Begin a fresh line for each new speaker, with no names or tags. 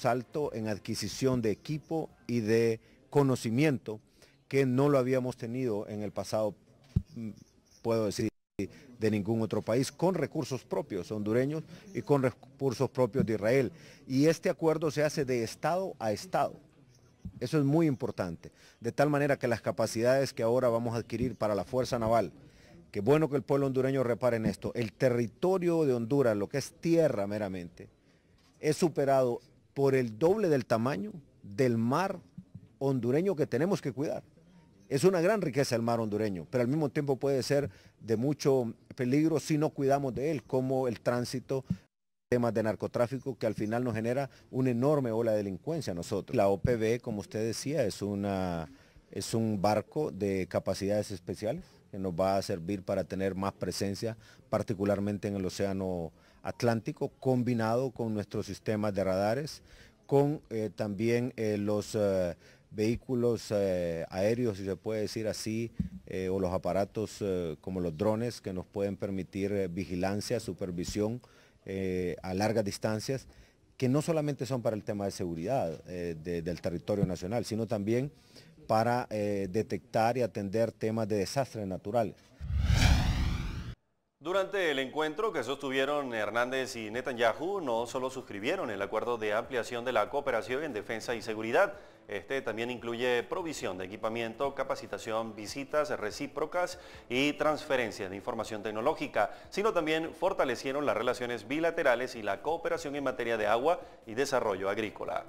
salto en adquisición de equipo y de conocimiento que no lo habíamos tenido en el pasado, mm, puedo decir, de ningún otro país, con recursos propios hondureños y con recursos propios de Israel. Y este acuerdo se hace de Estado a Estado. Eso es muy importante. De tal manera que las capacidades que ahora vamos a adquirir para la Fuerza Naval, que bueno que el pueblo hondureño repare en esto, el territorio de Honduras, lo que es tierra meramente, es superado por el doble del tamaño del mar hondureño que tenemos que cuidar. Es una gran riqueza el mar hondureño, pero al mismo tiempo puede ser de mucho peligro si no cuidamos de él, como el tránsito, temas de narcotráfico que al final nos genera una enorme ola de delincuencia a nosotros. La OPB, como usted decía, es una es un barco de capacidades especiales que nos va a servir para tener más presencia, particularmente en el Océano Atlántico, combinado con nuestros sistemas de radares, con eh, también eh, los eh, vehículos aéreos, si se puede decir así, o los aparatos como los drones que nos pueden permitir vigilancia, supervisión a largas distancias, que no solamente son para el tema de seguridad del territorio nacional, sino también para eh, detectar y atender temas de desastres naturales.
Durante el encuentro que sostuvieron Hernández y Netanyahu, no solo suscribieron el acuerdo de ampliación de la cooperación en defensa y seguridad, este también incluye provisión de equipamiento, capacitación, visitas recíprocas y transferencias de información tecnológica, sino también fortalecieron las relaciones bilaterales y la cooperación en materia de agua y desarrollo agrícola.